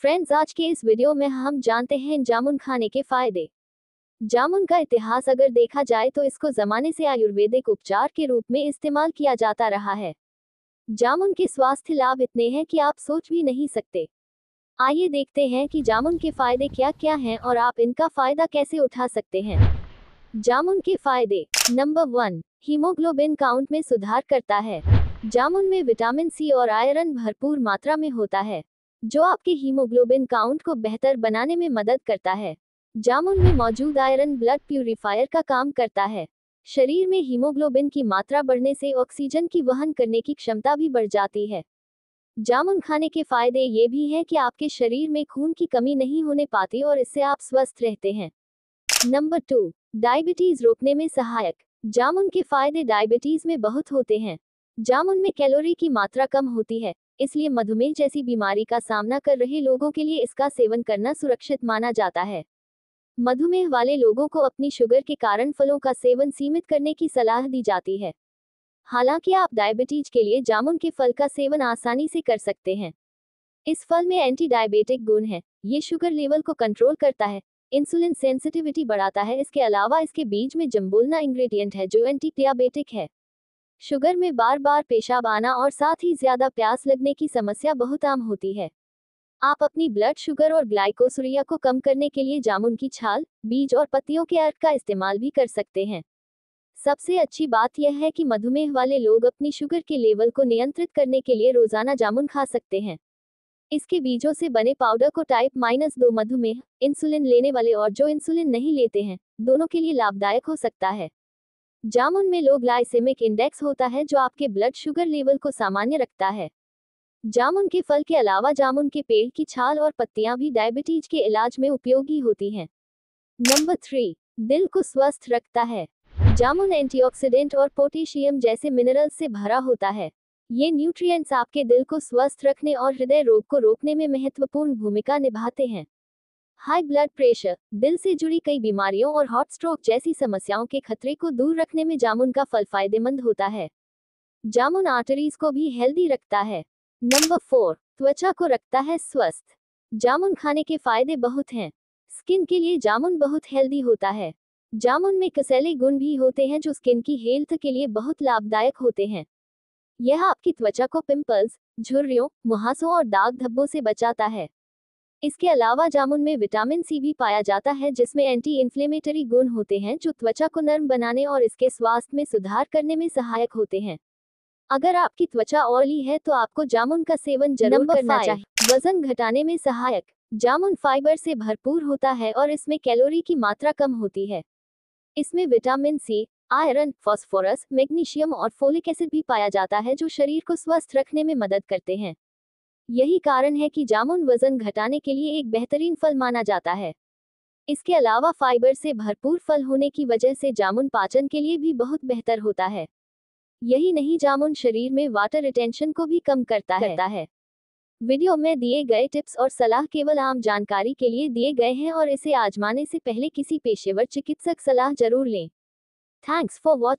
friends आज के इस वीडियो में हम जानते हैं जामुन खाने के फायदे जामुन का इतिहास अगर देखा जाए तो इसको जमाने से आयुर्वेदिक उपचार के रूप में इस्तेमाल किया जाता रहा है जामुन के स्वास्थ्य लाभ इतने हैं कि आप सोच भी नहीं सकते आइए देखते हैं कि जामुन के फायदे क्या क्या हैं और आप इनका फायदा कैसे उठा सकते हैं जामुन के फायदे नंबर वन हीमोग्लोबिन काउंट में सुधार करता है जामुन में विटामिन सी और आयरन भरपूर मात्रा में होता है जो आपके हीमोग्लोबिन काउंट को बेहतर बनाने में मदद करता है जामुन में मौजूद आयरन ब्लड प्यूरिफायर का काम करता है शरीर में हीमोग्लोबिन की मात्रा बढ़ने से ऑक्सीजन की वहन करने की क्षमता भी बढ़ जाती है जामुन खाने के फायदे ये भी हैं कि आपके शरीर में खून की कमी नहीं होने पाती और इससे आप स्वस्थ रहते हैं नंबर टू डायबिटीज रोकने में सहायक जामुन के फायदे डायबिटीज में बहुत होते हैं जामुन में कैलोरी की मात्रा कम होती है इसलिए मधुमेह जैसी बीमारी का सामना कर रहे लोगों के लिए इसका सेवन करना सुरक्षित माना जाता है मधुमेह वाले लोगों को अपनी शुगर के कारण फलों का सेवन सीमित करने की सलाह दी जाती है हालांकि आप डायबिटीज के लिए जामुन के फल का सेवन आसानी से कर सकते हैं इस फल में एंटी डायबिटिक गुण है ये शुगर लेवल को कंट्रोल करता है इंसुलिन सेंसिटिविटी बढ़ाता है इसके अलावा इसके बीज में जम्बुलना इंग्रेडिएंट है जो एंटी डायबिटिक है शुगर में बार बार पेशाब आना और साथ ही ज्यादा प्यास लगने की समस्या बहुत आम होती है आप अपनी ब्लड शुगर और ग्लाइकोसुरिया को कम करने के लिए जामुन की छाल बीज और पत्तियों के अर्क का इस्तेमाल भी कर सकते हैं सबसे अच्छी बात यह है कि मधुमेह वाले लोग अपनी शुगर के लेवल को नियंत्रित करने के लिए रोजाना जामुन खा सकते हैं इसके बीजों से बने पाउडर को टाइप माइनस दो मधुमेह इंसुलिन लेने वाले और जो इंसुलिन नहीं लेते हैं दोनों के लिए लाभदायक हो सकता है जामुन में लो ग्लाइसेमिक इंडेक्स होता है जो आपके ब्लड शुगर लेवल को सामान्य रखता है जामुन के फल के अलावा जामुन के पेड़ की छाल और पत्तियां भी डायबिटीज के इलाज में उपयोगी होती हैं नंबर थ्री दिल को स्वस्थ रखता है जामुन एंटीऑक्सीडेंट और पोटेशियम जैसे मिनरल से भरा होता है ये न्यूट्रिएंट्स आपके दिल को स्वस्थ रखने और हृदय रोग को रोकने में महत्वपूर्ण भूमिका निभाते हैं हाई ब्लड प्रेशर दिल से जुड़ी कई बीमारियों और हॉट स्ट्रोक जैसी समस्याओं के खतरे को दूर रखने में जामुन का फल फायदेमंद होता है जामुन आर्टरीज को भी हेल्दी रखता है नंबर फोर त्वचा को रखता है स्वस्थ जामुन खाने के फायदे बहुत हैं स्किन के लिए जामुन बहुत हेल्दी होता है जामुन में कसैले गुण भी होते हैं जो स्किन की हेल्थ के लिए बहुत लाभदायक होते हैं यह आपकी त्वचा को पिंपल्स झुर्रियों मुहासों और दाग धब्बों से बचाता है इसके अलावा जामुन में विटामिन सी भी पाया जाता है जिसमें एंटी इन्फ्लेमेटरी गुण होते हैं जो त्वचा को नर्म बनाने और इसके स्वास्थ्य में सुधार करने में सहायक होते हैं अगर आपकी त्वचा ऑयली है तो आपको जामुन का सेवन जरूर करना चाहिए वजन घटाने में सहायक जामुन फाइबर से भरपूर होता है और इसमें कैलोरी की मात्रा कम होती है इसमें vitamin C iron phosphorus magnesium और फोलिक एसिड भी पाया जाता है जो शरीर को स्वस्थ रखने में मदद करते हैं यही कारण है कि जामुन वजन घटाने के लिए एक बेहतरीन फल माना जाता है इसके अलावा फाइबर से भरपूर फल होने की वजह से जामुन पाचन के लिए भी बहुत बेहतर होता है यही नहीं जामुन शरीर में वाटर रिटेंशन को भी कम करता रहता है वीडियो में दिए गए टिप्स और सलाह केवल आम जानकारी के लिए दिए गए हैं और इसे आजमाने से पहले किसी पेशेवर चिकित्सक सलाह जरूर लें थैंक्स फॉर वॉच